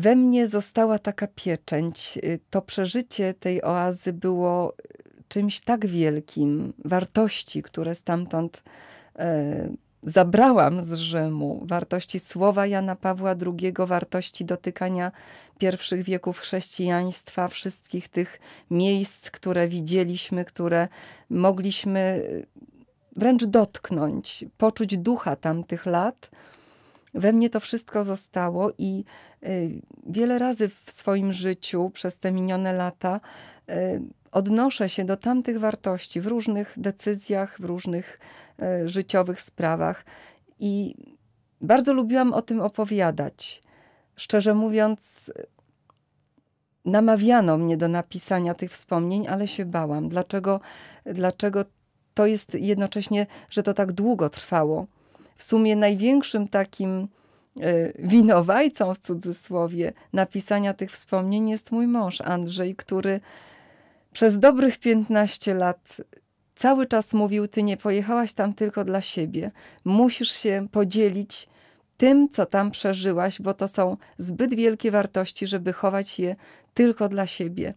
we mnie została taka pieczęć. Y, to przeżycie tej oazy było y, czymś tak wielkim, wartości, które stamtąd e, zabrałam z Rzymu, wartości słowa Jana Pawła II, wartości dotykania pierwszych wieków chrześcijaństwa, wszystkich tych miejsc, które widzieliśmy, które mogliśmy y, wręcz dotknąć, poczuć ducha tamtych lat we mnie to wszystko zostało i y, wiele razy w swoim życiu przez te minione lata y, odnoszę się do tamtych wartości w różnych decyzjach, w różnych y, życiowych sprawach i bardzo lubiłam o tym opowiadać. Szczerze mówiąc, namawiano mnie do napisania tych wspomnień, ale się bałam. Dlaczego, dlaczego to jest jednocześnie, że to tak długo trwało? w sumie największym takim e, winowajcą w cudzysłowie napisania tych wspomnień jest mój mąż Andrzej, który przez dobrych 15 lat cały czas mówił: Ty nie pojechałaś tam tylko dla siebie. Musisz się podzielić tym, co tam przeżyłaś, bo to są zbyt wielkie wartości, żeby chować je tylko dla siebie.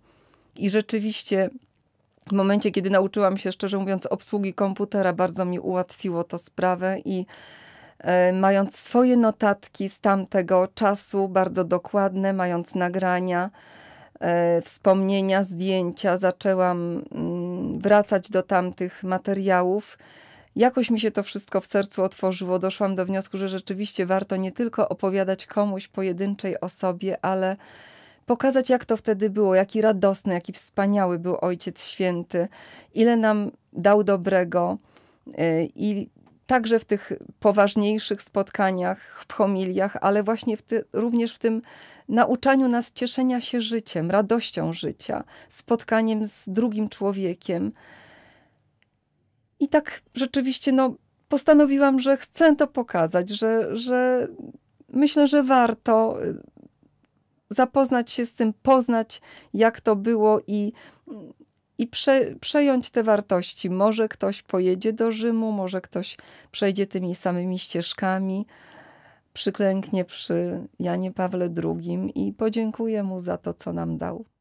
I rzeczywiście. W momencie, kiedy nauczyłam się, szczerze mówiąc, obsługi komputera, bardzo mi ułatwiło to sprawę i E, mając swoje notatki z tamtego czasu, bardzo dokładne, mając nagrania, e, wspomnienia, zdjęcia, zaczęłam mm, wracać do tamtych materiałów. Jakoś mi się to wszystko w sercu otworzyło. Doszłam do wniosku, że rzeczywiście warto nie tylko opowiadać komuś pojedynczej osobie, ale pokazać, jak to wtedy było, jaki radosny, jaki wspaniały był Ojciec Święty, ile nam dał dobrego e, i także w tych poważniejszych spotkaniach, w homiliach, ale właśnie w ty, również w tym nauczaniu nas cieszenia się życiem, radością życia, spotkaniem z drugim człowiekiem. I tak rzeczywiście no, postanowiłam, że chcę to pokazać, że, że myślę, że warto y, zapoznać się z tym, poznać, jak to było i i prze, przejąć te wartości. Może ktoś pojedzie do Rzymu, może ktoś przejdzie tymi samymi ścieżkami, przyklęknie przy Janie Pawle II i podziękuję mu za to, co nam dał.